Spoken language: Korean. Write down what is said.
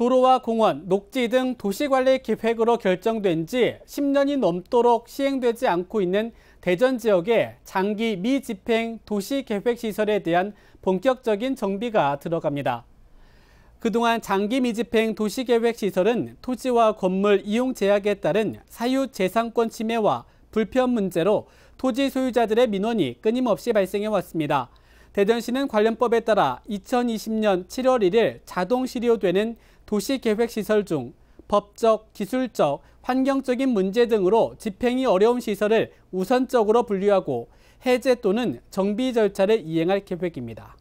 도로와 공원, 녹지 등 도시관리 계획으로 결정된 지 10년이 넘도록 시행되지 않고 있는 대전 지역의 장기 미집행 도시계획시설에 대한 본격적인 정비가 들어갑니다. 그동안 장기 미집행 도시계획시설은 토지와 건물 이용 제약에 따른 사유재산권 침해와 불편 문제로 토지 소유자들의 민원이 끊임없이 발생해 왔습니다. 대전시는 관련법에 따라 2020년 7월 1일 자동 실효되는 도시계획시설 중 법적, 기술적, 환경적인 문제 등으로 집행이 어려운 시설을 우선적으로 분류하고 해제 또는 정비 절차를 이행할 계획입니다.